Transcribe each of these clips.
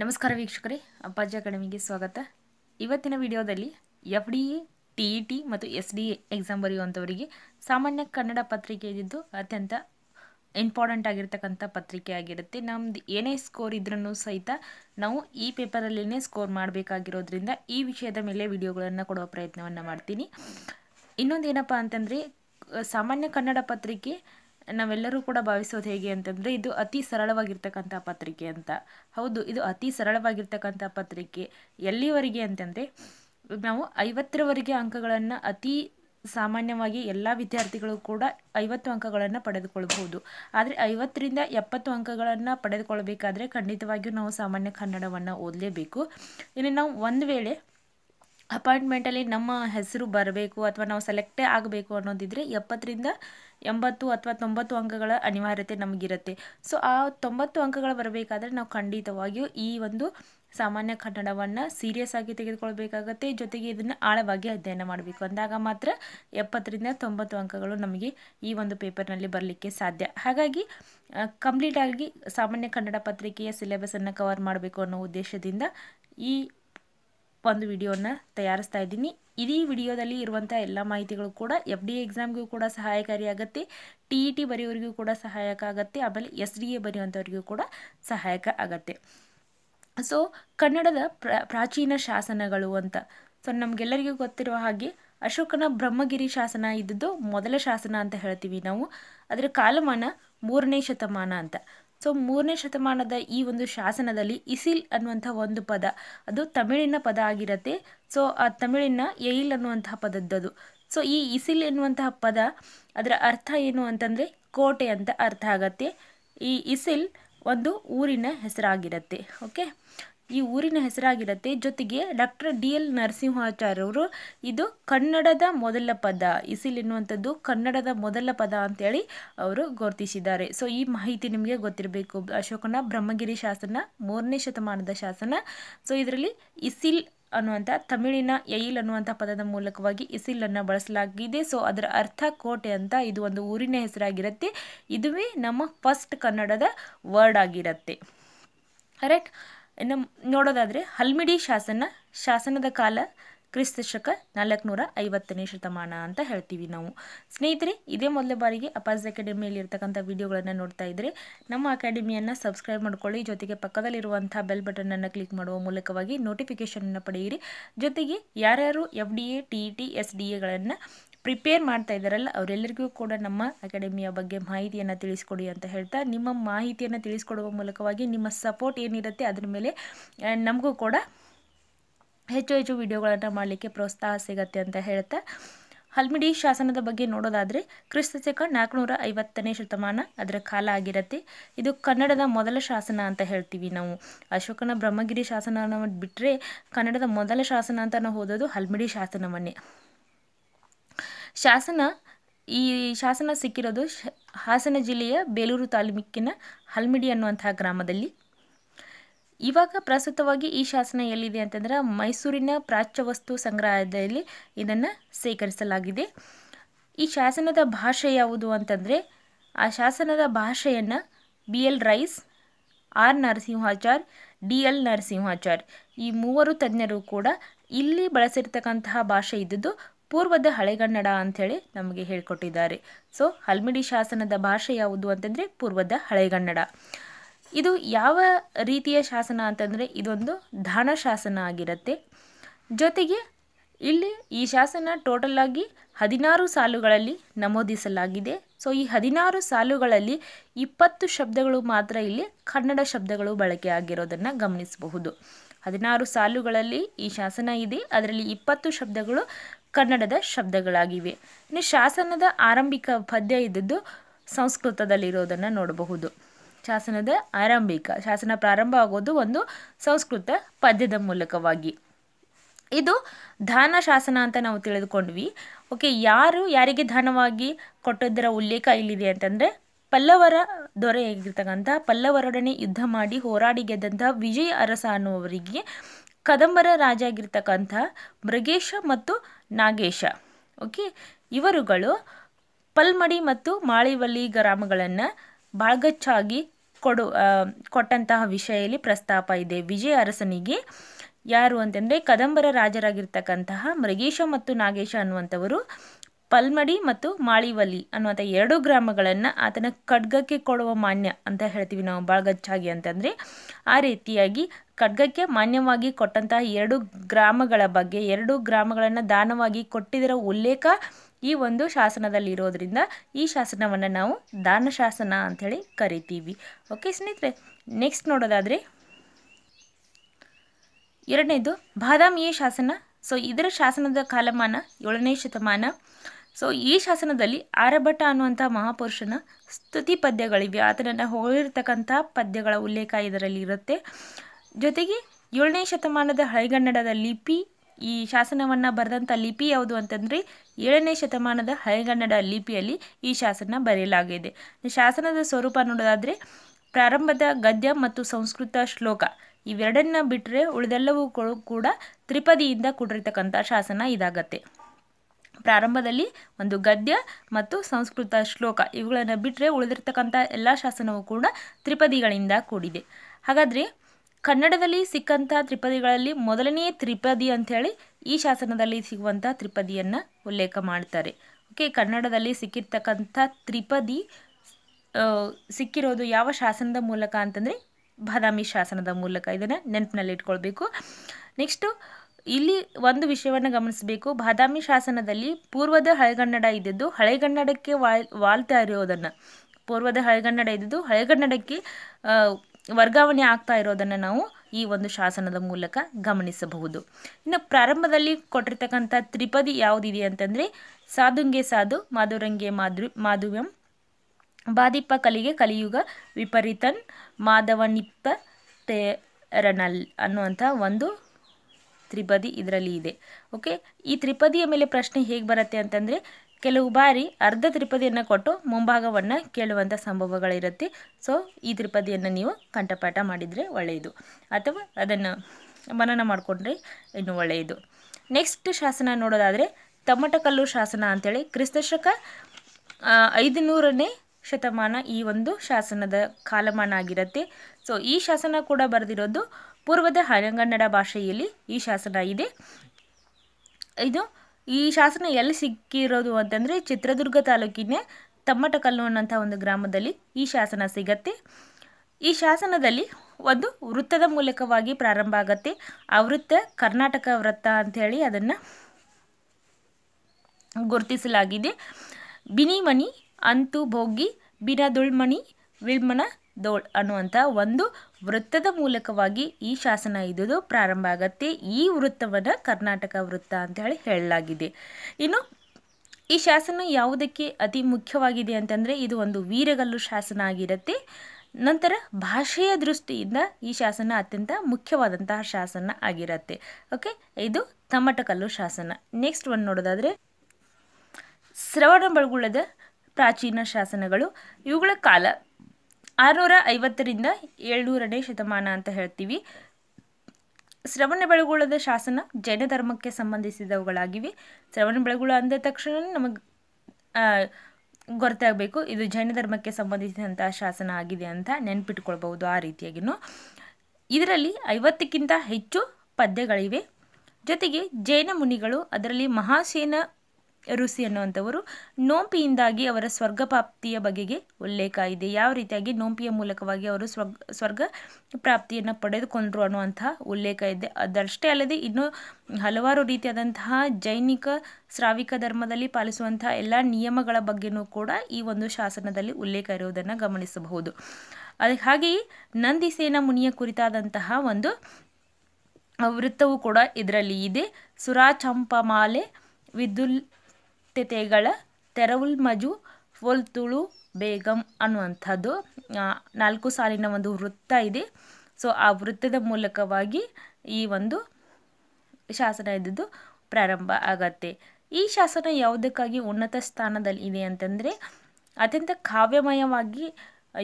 ನಮಸ್ಕಾರ ವೀಕ್ಷಕರೇ ಅಪ್ಪಾಜಿ ಅಕಾಡೆಮಿಗೆ ಸ್ವಾಗತ ಇವತ್ತಿನ ವಿಡಿಯೋದಲ್ಲಿ F D A T E T ಮತ್ತು ಎಸ್ ಡಿ ಎ ಎಕ್ಸಾಮ್ ಬರೆಯುವಂಥವರಿಗೆ ಸಾಮಾನ್ಯ ಕನ್ನಡ ಪತ್ರಿಕೆ ಇದ್ದು ಅತ್ಯಂತ ಇಂಪಾರ್ಟೆಂಟ್ ಆಗಿರ್ತಕ್ಕಂಥ ಪತ್ರಿಕೆ ಆಗಿರುತ್ತೆ ನಮ್ಮದು ಏನೇ ಸ್ಕೋರ್ ಇದ್ರೂ ಸಹಿತ ನಾವು ಈ ಪೇಪರಲ್ಲೇ ಸ್ಕೋರ್ ಮಾಡಬೇಕಾಗಿರೋದ್ರಿಂದ ಈ ವಿಷಯದ ಮೇಲೆ ವಿಡಿಯೋಗಳನ್ನು ಕೊಡೋ ಪ್ರಯತ್ನವನ್ನು ಮಾಡ್ತೀನಿ ಇನ್ನೊಂದು ಏನಪ್ಪ ಅಂತಂದರೆ ಸಾಮಾನ್ಯ ಕನ್ನಡ ಪತ್ರಿಕೆ ನಾವೆಲ್ಲರೂ ಕೂಡ ಭಾವಿಸೋದು ಹೇಗೆ ಅಂತಂದರೆ ಇದು ಅತಿ ಸರಳವಾಗಿರ್ತಕ್ಕಂಥ ಪತ್ರಿಕೆ ಅಂತ ಹೌದು ಇದು ಅತಿ ಸರಳವಾಗಿರ್ತಕ್ಕಂಥ ಪತ್ರಿಕೆ ಎಲ್ಲಿವರೆಗೆ ಅಂತಂದರೆ ನಾವು ಐವತ್ತರವರೆಗೆ ಅಂಕಗಳನ್ನು ಅತಿ ಸಾಮಾನ್ಯವಾಗಿ ಎಲ್ಲ ವಿದ್ಯಾರ್ಥಿಗಳು ಕೂಡ ಐವತ್ತು ಅಂಕಗಳನ್ನು ಪಡೆದುಕೊಳ್ಳಬಹುದು ಆದರೆ ಐವತ್ತರಿಂದ ಎಪ್ಪತ್ತು ಅಂಕಗಳನ್ನು ಪಡೆದುಕೊಳ್ಬೇಕಾದ್ರೆ ಖಂಡಿತವಾಗಿಯೂ ನಾವು ಸಾಮಾನ್ಯ ಕನ್ನಡವನ್ನು ಓದಲೇಬೇಕು ಇನ್ನು ನಾವು ಒಂದು ವೇಳೆ ಅಪಾಯಿಂಟ್ಮೆಂಟಲ್ಲಿ ನಮ್ಮ ಹೆಸರು ಬರಬೇಕು ಅಥವಾ ನಾವು ಸೆಲೆಕ್ಟೇ ಆಗಬೇಕು ಅನ್ನೋದಿದ್ರೆ ಎಪ್ಪತ್ತರಿಂದ ಎಂಬತ್ತು ಅಥವಾ ತೊಂಬತ್ತು ಅಂಕಗಳ ಅನಿವಾರ್ಯತೆ ನಮಗಿರುತ್ತೆ ಸೊ ಆ ತೊಂಬತ್ತು ಅಂಕಗಳು ಬರಬೇಕಾದ್ರೆ ನಾವು ಖಂಡಿತವಾಗಿಯೂ ಈ ಒಂದು ಸಾಮಾನ್ಯ ಕನ್ನಡವನ್ನು ಸೀರಿಯಸ್ ಆಗಿ ತೆಗೆದುಕೊಳ್ಬೇಕಾಗತ್ತೆ ಜೊತೆಗೆ ಇದನ್ನು ಆಳವಾಗಿ ಅಧ್ಯಯನ ಮಾಡಬೇಕು ಅಂದಾಗ ಮಾತ್ರ ಎಪ್ಪತ್ತರಿಂದ ತೊಂಬತ್ತು ಅಂಕಗಳು ನಮಗೆ ಈ ಒಂದು ಪೇಪರ್ನಲ್ಲಿ ಬರಲಿಕ್ಕೆ ಸಾಧ್ಯ ಹಾಗಾಗಿ ಕಂಪ್ಲೀಟಾಗಿ ಸಾಮಾನ್ಯ ಕನ್ನಡ ಪತ್ರಿಕೆಯ ಸಿಲೆಬಸನ್ನು ಕವರ್ ಮಾಡಬೇಕು ಅನ್ನೋ ಉದ್ದೇಶದಿಂದ ಈ ಒಂದು ವಿಡಿಯೋನ ತಯಾರಿಸ್ತಾ ಇದ್ದೀನಿ ಇಡೀ ವಿಡಿಯೋದಲ್ಲಿ ಇರುವಂಥ ಎಲ್ಲ ಮಾಹಿತಿಗಳು ಕೂಡ ಎಫ್ ಡಿ ಎಕ್ಸಾಮ್ಗೂ ಕೂಡ ಸಹಾಯಕಾರಿಯಾಗುತ್ತೆ ಟಿ ಇ e ಟಿ ಬರೆಯೋರಿಗೂ ಕೂಡ ಸಹಾಯಕ ಆಗುತ್ತೆ ಆಮೇಲೆ ಎಸ್ ಡಿ ಎ ಬರೆಯುವಂಥವ್ರಿಗೂ ಕೂಡ ಸಹಾಯಕ ಆಗತ್ತೆ ಸೊ ಕನ್ನಡದ ಪ್ರಾಚೀನ ಶಾಸನಗಳು ಅಂತ ಸೊ ನಮಗೆಲ್ಲರಿಗೂ ಗೊತ್ತಿರುವ ಹಾಗೆ ಅಶೋಕನ ಬ್ರಹ್ಮಗಿರಿ ಶಾಸನ ಇದ್ದದ್ದು ಮೊದಲ ಶಾಸನ ಅಂತ ಹೇಳ್ತೀವಿ ನಾವು ಅದರ ಕಾಲಮಾನ ಮೂರನೇ ಶತಮಾನ ಅಂತ ಸೊ ಮೂರನೇ ಶತಮಾನದ ಈ ಒಂದು ಶಾಸನದಲ್ಲಿ ಇಸಿಲ್ ಅನ್ನುವಂಥ ಒಂದು ಪದ ಅದು ತಮಿಳಿನ ಪದ ಆಗಿರತ್ತೆ ಸೊ ಆ ತಮಿಳಿನ ಎಯಿಲ್ ಅನ್ನುವಂತಹ ಪದದ್ದದು ಸೊ ಈ ಇಸಿಲ್ ಎನ್ನುವಂತಹ ಪದ ಅದರ ಅರ್ಥ ಏನು ಅಂತಂದರೆ ಕೋಟೆ ಅಂತ ಅರ್ಥ ಆಗತ್ತೆ ಈ ಇಸಿಲ್ ಒಂದು ಊರಿನ ಹೆಸರಾಗಿರತ್ತೆ ಓಕೆ ಈ ಊರಿನ ಹೆಸರಾಗಿರುತ್ತೆ ಜೊತೆಗೆ ಡಾಕ್ಟರ್ ಡಿ ಎಲ್ ನರಸಿಂಹಾಚಾರ್ಯವರು ಇದು ಕನ್ನಡದ ಮೊದಲ ಪದ ಇಸಿಲ್ ಎನ್ನುವಂಥದ್ದು ಕನ್ನಡದ ಮೊದಲ ಪದ ಅಂತೇಳಿ ಅವರು ಗುರುತಿಸಿದ್ದಾರೆ ಸೊ ಈ ಮಾಹಿತಿ ನಿಮಗೆ ಗೊತ್ತಿರಬೇಕು ಅಶೋಕನ ಬ್ರಹ್ಮಗಿರಿ ಶಾಸನ ಮೂರನೇ ಶತಮಾನದ ಶಾಸನ ಸೊ ಇದರಲ್ಲಿ ಇಸಿಲ್ ಅನ್ನುವಂಥ ತಮಿಳಿನ ಎಯಿಲ್ ಅನ್ನುವಂಥ ಪದದ ಮೂಲಕವಾಗಿ ಇಸಿಲನ್ನು ಬಳಸಲಾಗಿದೆ ಸೊ ಅದರ ಅರ್ಥ ಕೋಟೆ ಅಂತ ಇದು ಒಂದು ಊರಿನ ಹೆಸರಾಗಿರುತ್ತೆ ಇದುವೇ ನಮ್ಮ ಫಸ್ಟ್ ಕನ್ನಡದ ವರ್ಡ್ ಆಗಿರುತ್ತೆ ರೈಟ್ ಇನ್ನು ನೋಡೋದಾದರೆ ಹಲ್ಮಿಡಿ ಶಾಸನ ಶಾಸನದ ಕಾಲ ಕ್ರಿಸ್ತ ಶಕ ನಾಲ್ಕುನೂರ ಐವತ್ತನೇ ಶತಮಾನ ಅಂತ ಹೇಳ್ತೀವಿ ನಾವು ಸ್ನೇಹಿತರೆ ಇದೇ ಮೊದಲ ಬಾರಿಗೆ ಅಪಾಸ್ ಅಕಾಡೆಮಿಯಲ್ಲಿ ಇರ್ತಕ್ಕಂಥ ವಿಡಿಯೋಗಳನ್ನು ನೋಡ್ತಾ ಇದ್ದರೆ ನಮ್ಮ ಅಕಾಡೆಮಿಯನ್ನು ಸಬ್ಸ್ಕ್ರೈಬ್ ಮಾಡ್ಕೊಳ್ಳಿ ಜೊತೆಗೆ ಪಕ್ಕದಲ್ಲಿರುವಂಥ ಬೆಲ್ ಬಟನನ್ನು ಕ್ಲಿಕ್ ಮಾಡುವ ಮೂಲಕವಾಗಿ ನೋಟಿಫಿಕೇಷನನ್ನು ಪಡೆಯಿರಿ ಜೊತೆಗೆ ಯಾರ್ಯಾರು F D A T E T S D ಎಗಳನ್ನು ಪ್ರಿಪೇರ್ ಮಾಡ್ತಾ ಇದ್ದಾರಲ್ಲ ಅವರೆಲ್ಲರಿಗೂ ಕೂಡ ನಮ್ಮ ಅಕಾಡೆಮಿಯ ಬಗ್ಗೆ ಮಾಹಿತಿಯನ್ನು ತಿಳಿಸ್ಕೊಡಿ ಅಂತ ಹೇಳ್ತಾ ನಿಮ್ಮ ಮಾಹಿತಿಯನ್ನು ತಿಳಿಸ್ಕೊಡುವ ಮೂಲಕವಾಗಿ ನಿಮ್ಮ ಸಪೋರ್ಟ್ ಏನಿರುತ್ತೆ ಅದ್ರ ಮೇಲೆ ನಮಗೂ ಕೂಡ ಹೆಚ್ಚು ಹೆಚ್ಚು ವಿಡಿಯೋಗಳನ್ನು ಮಾಡಲಿಕ್ಕೆ ಪ್ರೋತ್ಸಾಹ ಸಿಗತ್ತೆ ಅಂತ ಹೇಳ್ತಾ ಹಲ್ಮಿಡಿ ಶಾಸನದ ಬಗ್ಗೆ ನೋಡೋದಾದರೆ ಕ್ರಿಸ್ತ ಶಕ ನಾಲ್ಕುನೂರ ಐವತ್ತನೇ ಶತಮಾನ ಅದರ ಕಾಲ ಆಗಿರುತ್ತೆ ಇದು ಕನ್ನಡದ ಮೊದಲ ಶಾಸನ ಅಂತ ಹೇಳ್ತೀವಿ ನಾವು ಅಶೋಕನ ಬ್ರಹ್ಮಗಿರಿ ಶಾಸನವನ್ನು ಬಿಟ್ಟರೆ ಕನ್ನಡದ ಮೊದಲ ಶಾಸನ ಅಂತ ನಾವು ಓದೋದು ಹಲ್ಮಿಡಿ ಶಾಸನವನ್ನೇ ಶಾಸನ ಈ ಶಾಸನ ಸಿಕ್ಕಿರೋದು ಶ ಹಾಸನ ಜಿಲ್ಲೆಯ ಬೇಲೂರು ತಾಲೂಕಿನ ಹಲ್ಮಿಡಿ ಅನ್ನುವಂತಹ ಗ್ರಾಮದಲ್ಲಿ ಇವಾಗ ಪ್ರಸ್ತುತವಾಗಿ ಈ ಶಾಸನ ಎಲ್ಲಿದೆ ಅಂತಂದ್ರೆ ಮೈಸೂರಿನ ಪ್ರಾಚ್ಯ ವಸ್ತು ಸಂಗ್ರಹಾಲಯದಲ್ಲಿ ಇದನ್ನು ಸ್ವೀಕರಿಸಲಾಗಿದೆ ಈ ಶಾಸನದ ಭಾಷೆ ಯಾವುದು ಅಂತಂದರೆ ಆ ಶಾಸನದ ಭಾಷೆಯನ್ನು B L Rice R Narasimhachar D L Narasimhachar ಈ ಮೂವರು ತಜ್ಞರು ಕೂಡ ಇಲ್ಲಿ ಬಳಸಿರ್ತಕ್ಕಂತಹ ಭಾಷೆ ಇದ್ದದ್ದು ಪೂರ್ವದ ಹಳೆಗನ್ನಡ ಅಂಥೇಳಿ ನಮಗೆ ಹೇಳಿಕೊಟ್ಟಿದ್ದಾರೆ ಸೊ ಹಲ್ಮಿಡಿ ಶಾಸನದ ಭಾಷೆ ಯಾವುದು ಅಂತಂದರೆ ಪೂರ್ವದ ಹಳೆಗನ್ನಡ ಇದು ಯಾವ ರೀತಿಯ ಶಾಸನ ಅಂತಂದರೆ ಇದೊಂದು ದಾನ ಶಾಸನ ಆಗಿರುತ್ತೆ ಜೊತೆಗೆ ಇಲ್ಲಿ ಈ ಶಾಸನ ಟೋಟಲ್ ಆಗಿ ಹದಿನಾರು ಸಾಲುಗಳಲ್ಲಿ ನಮೂದಿಸಲಾಗಿದೆ ಸೊ ಈ ಹದಿನಾರು ಸಾಲುಗಳಲ್ಲಿ ಇಪ್ಪತ್ತು ಶಬ್ದಗಳು ಮಾತ್ರ ಇಲ್ಲಿ ಕನ್ನಡ ಶಬ್ದಗಳು ಬಳಕೆ ಆಗಿರೋದನ್ನು ಗಮನಿಸಬಹುದು ಹದಿನಾರು ಸಾಲುಗಳಲ್ಲಿ ಈ ಶಾಸನ ಇದೆ ಅದರಲ್ಲಿ ಇಪ್ಪತ್ತು ಶಬ್ದಗಳು ಕನ್ನಡದ ಶಬ್ದಗಳಾಗಿವೆ ಇನ್ನು ಶಾಸನದ ಆರಂಭಿಕ ಪದ್ಯ ಇದ್ದದ್ದು ಸಂಸ್ಕೃತದಲ್ಲಿರೋದನ್ನು ನೋಡಬಹುದು ಶಾಸನದ ಆರಂಭಿಕ ಶಾಸನ ಪ್ರಾರಂಭ ಆಗೋದು ಒಂದು ಸಂಸ್ಕೃತ ಪದ್ಯದ ಮೂಲಕವಾಗಿ ಇದು ದಾನ ಶಾಸನ ಅಂತ ನಾವು ತಿಳಿದುಕೊಂಡ್ವಿ ಓಕೆ ಯಾರು ಯಾರಿಗೆ ದಾನವಾಗಿ ಕೊಟ್ಟದರ ಉಲ್ಲೇಖ ಇಲ್ಲಿದೆ ಅಂತಂದರೆ ಪಲ್ಲವರ ದೊರೆ ಪಲ್ಲವರೊಡನೆ ಯುದ್ಧ ಮಾಡಿ ಹೋರಾಡಿ ಗೆದ್ದಂತಹ ವಿಜಯ ಅರಸ ಅನ್ನುವರಿಗೆ ಕದಂಬರ ರಾಜ ಆಗಿರ್ತಕ್ಕಂಥ ಮೃಗೇಶ ಮತ್ತು ನಾಗೇಶ ಓಕೆ ಇವರುಗಳು ಪಲ್ಮಡಿ ಮತ್ತು ಮಾಳಿವಳ್ಳಿ ಗ್ರಾಮಗಳನ್ನು ಭಾಗಚ್ಚಾಗಿ ಕೊಡು ಕೊಟ್ಟಂತಹ ವಿಷಯದಲ್ಲಿ ಪ್ರಸ್ತಾಪ ಇದೆ ವಿಜಯ ಅರಸನಿಗೆ ಯಾರು ಅಂತಂದರೆ ಕದಂಬರ ರಾಜರಾಗಿರ್ತಕ್ಕಂತಹ ಮೃಗೇಶ ಮತ್ತು ನಾಗೇಶ ಅನ್ನುವಂಥವರು ಪಲ್ಮಡಿ ಮತ್ತು ಮಾಳಿವಲಿ ಅನ್ನುವಂಥ ಎರಡು ಗ್ರಾಮಗಳನ್ನು ಆತನ ಖಡ್ಗಕ್ಕೆ ಕೊಡುವ ಮಾನ್ಯ ಅಂತ ಹೇಳ್ತೀವಿ ನಾವು ಬಾಳ್ಗಚ್ಚಾಗಿ ಅಂತಂದರೆ ಆ ರೀತಿಯಾಗಿ ಖಡ್ಗಕ್ಕೆ ಮಾನ್ಯವಾಗಿ ಕೊಟ್ಟಂತಹ ಎರಡು ಗ್ರಾಮಗಳ ಬಗ್ಗೆ ಎರಡು ಗ್ರಾಮಗಳನ್ನು ದಾನವಾಗಿ ಕೊಟ್ಟಿದರ ಉಲ್ಲೇಖ ಈ ಒಂದು ಶಾಸನದಲ್ಲಿ ಇರೋದ್ರಿಂದ ಈ ಶಾಸನವನ್ನು ನಾವು ದಾನ ಶಾಸನ ಅಂಥೇಳಿ ಕರಿತೀವಿ ಓಕೆ ಸ್ನೇಹಿತರೆ ನೆಕ್ಸ್ಟ್ ನೋಡೋದಾದರೆ ಎರಡನೇದು ಬಾದಾಮಿಯ ಶಾಸನ ಸೊ ಇದರ ಶಾಸನದ ಕಾಲಮಾನ ಏಳನೇ ಶತಮಾನ ಸೊ ಈ ಶಾಸನದಲ್ಲಿ ಆರ್ಯಭಟ ಅನ್ನುವಂಥ ಮಹಾಪುರುಷನ ಸ್ತುತಿ ಪದ್ಯಗಳಿವೆ ಆತನನ್ನು ಹೋಗಿರ್ತಕ್ಕಂಥ ಪದ್ಯಗಳ ಉಲ್ಲೇಖ ಇದರಲ್ಲಿ ಇರುತ್ತೆ ಜೊತೆಗೆ ಏಳನೇ ಶತಮಾನದ ಹಳೆಗನ್ನಡದ ಲಿಪಿ ಈ ಶಾಸನವನ್ನು ಬರೆದಂಥ ಲಿಪಿ ಯಾವುದು ಅಂತಂದರೆ ಏಳನೇ ಶತಮಾನದ ಹಳೆಗನ್ನಡ ಲಿಪಿಯಲ್ಲಿ ಈ ಶಾಸನ ಬರೆಯಲಾಗಿದೆ ಶಾಸನದ ಸ್ವರೂಪ ನೋಡೋದಾದರೆ ಪ್ರಾರಂಭದ ಗದ್ಯ ಮತ್ತು ಸಂಸ್ಕೃತ ಶ್ಲೋಕ ಇವೆರಡನ್ನ ಬಿಟ್ಟರೆ ಉಳಿದೆಲ್ಲವೂ ಕೂಡ ತ್ರಿಪದಿಯಿಂದ ಕೂಡಿರ್ತಕ್ಕಂಥ ಶಾಸನ ಇದಾಗತ್ತೆ ಪ್ರಾರಂಭದಲ್ಲಿ ಒಂದು ಗದ್ಯ ಮತ್ತು ಸಂಸ್ಕೃತ ಶ್ಲೋಕ ಇವುಗಳನ್ನು ಬಿಟ್ಟರೆ ಉಳಿದಿರ್ತಕ್ಕಂಥ ಎಲ್ಲ ಶಾಸನವೂ ಕೂಡ ತ್ರಿಪದಿಗಳಿಂದ ಕೂಡಿದೆ ಹಾಗಾದರೆ ಕನ್ನಡದಲ್ಲಿ ಸಿಕ್ಕಂಥ ತ್ರಿಪದಿಗಳಲ್ಲಿ ಮೊದಲನೇ ತ್ರಿಪದಿ ಅಂಥೇಳಿ ಈ ಶಾಸನದಲ್ಲಿ ಸಿಗುವಂಥ ತ್ರಿಪದಿಯನ್ನು ಉಲ್ಲೇಖ ಮಾಡ್ತಾರೆ ಓಕೆ ಕನ್ನಡದಲ್ಲಿ ಸಿಕ್ಕಿರ್ತಕ್ಕಂಥ ತ್ರಿಪದಿ ಸಿಕ್ಕಿರೋದು ಯಾವ ಶಾಸನದ ಮೂಲಕ ಅಂತಂದರೆ ಬಾದಾಮಿ ಶಾಸನದ ಮೂಲಕ ಇದನ್ನು ನೆನಪಿನಲ್ಲಿ ಇಟ್ಕೊಳ್ಬೇಕು ನೆಕ್ಸ್ಟು ಇಲ್ಲಿ ಒಂದು ವಿಷಯವನ್ನು ಗಮನಿಸಬೇಕು ಬಾದಾಮಿ ಶಾಸನದಲ್ಲಿ ಪೂರ್ವದ ಹಳೆಗನ್ನಡ ಇದ್ದದ್ದು ಹಳೆಗನ್ನಡಕ್ಕೆ ವಾಲ್ ವಾಲ್ತಾ ಇರೋದನ್ನು ಪೂರ್ವದ ಹಳೆಗನ್ನಡ ಇದ್ದದ್ದು ಹಳೆಗನ್ನಡಕ್ಕೆ ವರ್ಗಾವಣೆ ಆಗ್ತಾ ಇರೋದನ್ನು ನಾವು ಈ ಒಂದು ಶಾಸನದ ಮೂಲಕ ಗಮನಿಸಬಹುದು ಇನ್ನು ಪ್ರಾರಂಭದಲ್ಲಿ ಕೊಟ್ಟಿರ್ತಕ್ಕಂಥ ತ್ರಿಪದಿ ಯಾವುದಿದೆ ಅಂತಂದರೆ ಸಾಧುಂಗೆ ಸಾಧು ಮಾಧುರಂಗೆ ಮಾಧು ಮಾಧುವ್ಯಂ ಬಾದಿಪ್ಪ ಕಲಿಗೆ ಕಲಿಯುಗ ವಿಪರೀತನ್ ಮಾಧವನಿಪ್ಪ ತೆರನಲ್ ಅನ್ನುವಂಥ ಒಂದು ತ್ರಿಪದಿ ಇದರಲ್ಲಿ ಇದೆ ಓಕೆ ಈ ತ್ರಿಪದಿಯ ಮೇಲೆ ಪ್ರಶ್ನೆ ಹೇಗೆ ಬರುತ್ತೆ ಅಂತಂದರೆ ಕೆಲವು ಬಾರಿ ಅರ್ಧ ತ್ರಿಪದಿಯನ್ನು ಕೊಟ್ಟು ಮುಂಭಾಗವನ್ನು ಕೇಳುವಂಥ ಸಂಭವಗಳಿರುತ್ತೆ ಸೊ ಈ ತ್ರಿಪದಿಯನ್ನು ನೀವು ಕಂಠಪಾಠ ಮಾಡಿದರೆ ಒಳ್ಳೆಯದು ಅಥವಾ ಅದನ್ನು ಮನನ ಮಾಡಿಕೊಂಡ್ರೆ ಇನ್ನು ಒಳ್ಳೆಯದು ನೆಕ್ಸ್ಟ್ ಶಾಸನ ನೋಡೋದಾದರೆ ತಮಟಕಲ್ಲು ಶಾಸನ ಅಂಥೇಳಿ ಕ್ರಿಸ್ತಶಕ ಐದುನೂರನೇ ಶತಮಾನ ಈ ಒಂದು ಶಾಸನದ ಕಾಲಮಾನ ಆಗಿರುತ್ತೆ ಸೊ ಈ ಶಾಸನ ಕೂಡ ಬರೆದಿರೋದು ಪೂರ್ವದ ಹಳೆಗನ್ನಡ ಭಾಷೆಯಲ್ಲಿ ಈ ಶಾಸನ ಇದೆ ಇದು ಈ ಶಾಸನ ಎಲ್ಲಿ ಸಿಕ್ಕಿರೋದು ಅಂತಂದರೆ ಚಿತ್ರದುರ್ಗ ತಾಲೂಕಿನ ತಮ್ಮಟಕಲ್ಲು ಅನ್ನೋಂಥ ಒಂದು ಗ್ರಾಮದಲ್ಲಿ ಈ ಶಾಸನ ಸಿಗತ್ತೆ ಈ ಶಾಸನದಲ್ಲಿ ಒಂದು ವೃತ್ತದ ಮೂಲಕವಾಗಿ ಪ್ರಾರಂಭ ಆಗತ್ತೆ ಆ ವೃತ್ತ ಕರ್ನಾಟಕ ವೃತ್ತ ಅಂಥೇಳಿ ಅದನ್ನು ಗುರುತಿಸಲಾಗಿದೆ ಬಿನಿಮಣಿ ಅಂತು ಭೋಗಿ ಬಿನದುಳ್ಮಣಿ ವಿಲ್ಮಣ ದೋಳ್ ಅನ್ನುವಂಥ ಒಂದು ವೃತ್ತದ ಮೂಲಕವಾಗಿ ಈ ಶಾಸನ ಇದುದು ಪ್ರಾರಂಭ ಆಗತ್ತೆ ಈ ವೃತ್ತವನ್ನ ಕರ್ನಾಟಕ ವೃತ್ತ ಅಂತ ಹೇಳಿ ಹೇಳಲಾಗಿದೆ ಇನ್ನು ಈ ಶಾಸನ ಯಾವುದಕ್ಕೆ ಅತಿ ಮುಖ್ಯವಾಗಿದೆ ಅಂತಂದರೆ ಇದು ಒಂದು ವೀರಗಲ್ಲು ಶಾಸನ ಆಗಿರುತ್ತೆ ನಂತರ ಭಾಷೆಯ ದೃಷ್ಟಿಯಿಂದ ಈ ಶಾಸನ ಅತ್ಯಂತ ಮುಖ್ಯವಾದಂತಹ ಶಾಸನ ಆಗಿರತ್ತೆ ಓಕೆ ಇದು ತಮಟಕಲ್ಲು ಶಾಸನ ನೆಕ್ಸ್ಟ್ ಒಂದು ನೋಡೋದಾದರೆ ಬಳಗುಳದ ಪ್ರಾಚೀನ ಶಾಸನಗಳು ಇವುಗಳ ಕಾಲ ಆರುನೂರ ಐವತ್ತರಿಂದ ಏಳ್ನೂರನೇ ಶತಮಾನ ಅಂತ ಹೇಳ್ತೀವಿ ಶ್ರವಣ ಬೆಳಗುಳದ ಶಾಸನ ಜೈನ ಧರ್ಮಕ್ಕೆ ಸಂಬಂಧಿಸಿದವುಗಳಾಗಿವೆ ಬೆಳಗುಳ ಅಂದ ತಕ್ಷಣ ನಮಗೆ ಗೊತ್ತಾಗಬೇಕು ಇದು ಜೈನ ಧರ್ಮಕ್ಕೆ ಸಂಬಂಧಿಸಿದಂತಹ ಶಾಸನ ಆಗಿದೆ ಅಂತ ನೆನ್ಪಿಟ್ಕೊಳ್ಬಹುದು ಆ ರೀತಿಯಾಗಿನೂ ಇದರಲ್ಲಿ ಐವತ್ತಕ್ಕಿಂತ ಹೆಚ್ಚು ಪದ್ಯಗಳಿವೆ ಜೊತೆಗೆ ಜೈನ ಮುನಿಗಳು ಅದರಲ್ಲಿ ಮಹಾಸೇನ ಋಷಿ ಅನ್ನುವಂಥವರು ನೋಂಪಿಯಿಂದಾಗಿ ಅವರ ಸ್ವರ್ಗ ಪ್ರಾಪ್ತಿಯ ಬಗೆಗೆ ಉಲ್ಲೇಖ ಇದೆ ಯಾವ ರೀತಿಯಾಗಿ ನೋಂಪಿಯ ಮೂಲಕವಾಗಿ ಅವರು ಸ್ವರ್ಗ ಸ್ವರ್ಗ ಪ್ರಾಪ್ತಿಯನ್ನು ಪಡೆದುಕೊಂಡರು ಅನ್ನುವಂತಹ ಉಲ್ಲೇಖ ಇದೆ ಅದಷ್ಟೇ ಅಲ್ಲದೆ ಇನ್ನೂ ಹಲವಾರು ರೀತಿಯಾದಂತಹ ಜೈನಿಕ ಶ್ರಾವಿಕ ಧರ್ಮದಲ್ಲಿ ಪಾಲಿಸುವಂತಹ ಎಲ್ಲ ನಿಯಮಗಳ ಬಗ್ಗೆನೂ ಕೂಡ ಈ ಒಂದು ಶಾಸನದಲ್ಲಿ ಉಲ್ಲೇಖ ಇರುವುದನ್ನು ಗಮನಿಸಬಹುದು ಅದ ಹಾಗೆಯೇ ನಂದಿಸೇನ ಮುನಿಯ ಕುರಿತಾದಂತಹ ಒಂದು ವೃತ್ತವೂ ಕೂಡ ಇದರಲ್ಲಿ ಇದೆ ಸುರಾಚಂಪಮಾಲೆ ವಿದ್ಯುಲ್ ತೆತೆಗಳ ತೆರವುಲ್ ಮಜು ಫುಲ್ ತುಳು ಬೇಗಂ ಅನ್ನುವಂಥದ್ದು ನಾಲ್ಕು ಸಾಲಿನ ಒಂದು ವೃತ್ತ ಇದೆ ಸೊ ಆ ವೃತ್ತದ ಮೂಲಕವಾಗಿ ಈ ಒಂದು ಶಾಸನ ಇದ್ದದ್ದು ಪ್ರಾರಂಭ ಆಗತ್ತೆ ಈ ಶಾಸನ ಯಾವುದಕ್ಕಾಗಿ ಉನ್ನತ ಸ್ಥಾನದಲ್ಲಿ ಇದೆ ಅಂತಂದರೆ ಅತ್ಯಂತ ಕಾವ್ಯಮಯವಾಗಿ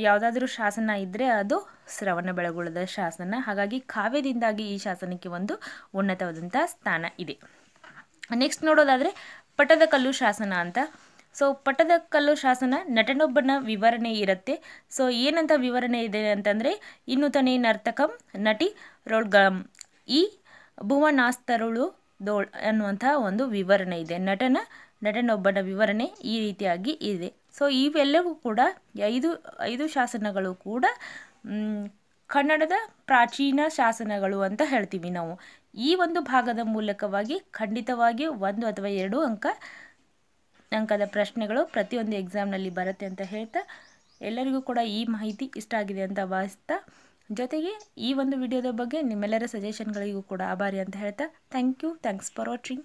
ಯಾವುದಾದ್ರೂ ಶಾಸನ ಇದ್ದರೆ ಅದು ಶ್ರವಣ ಬೆಳಗುಳದ ಶಾಸನ ಹಾಗಾಗಿ ಕಾವ್ಯದಿಂದಾಗಿ ಈ ಶಾಸನಕ್ಕೆ ಒಂದು ಉನ್ನತವಾದಂಥ ಸ್ಥಾನ ಇದೆ ನೆಕ್ಸ್ಟ್ ನೋಡೋದಾದರೆ ಪಟ್ಟದಕಲ್ಲು ಶಾಸನ ಅಂತ ಸೊ ಪಟ್ಟದಕಲ್ಲು ಶಾಸನ ನಟನೊಬ್ಬನ ವಿವರಣೆ ಇರುತ್ತೆ ಸೊ ಏನಂತ ವಿವರಣೆ ಇದೆ ಅಂತಂದರೆ ಇನ್ನುತನೇ ನರ್ತಕಂ ನಟಿ ರೋಳ್ಗಂ ಈ ಭುವನಾಸ್ತರುಳು ದೋಳ್ ಅನ್ನುವಂತಹ ಒಂದು ವಿವರಣೆ ಇದೆ ನಟನ ನಟನೊಬ್ಬನ ವಿವರಣೆ ಈ ರೀತಿಯಾಗಿ ಇದೆ ಸೊ ಇವೆಲ್ಲವೂ ಕೂಡ ಐದು ಐದು ಶಾಸನಗಳು ಕೂಡ ಕನ್ನಡದ ಪ್ರಾಚೀನ ಶಾಸನಗಳು ಅಂತ ಹೇಳ್ತೀವಿ ನಾವು ಈ ಒಂದು ಭಾಗದ ಮೂಲಕವಾಗಿ ಖಂಡಿತವಾಗಿ ಒಂದು ಅಥವಾ ಎರಡು ಅಂಕ ಅಂಕದ ಪ್ರಶ್ನೆಗಳು ಪ್ರತಿಯೊಂದು ಎಕ್ಸಾಮ್ನಲ್ಲಿ ಬರುತ್ತೆ ಅಂತ ಹೇಳ್ತಾ ಎಲ್ಲರಿಗೂ ಕೂಡ ಈ ಮಾಹಿತಿ ಇಷ್ಟ ಆಗಿದೆ ಅಂತ ಭಾವಿಸ್ತಾ ಜೊತೆಗೆ ಈ ಒಂದು ವಿಡಿಯೋದ ಬಗ್ಗೆ ನಿಮ್ಮೆಲ್ಲರ ಸಜೆಷನ್ಗಳಿಗೂ ಕೂಡ ಆಭಾರಿ ಅಂತ ಹೇಳ್ತಾ thank you thanks for watching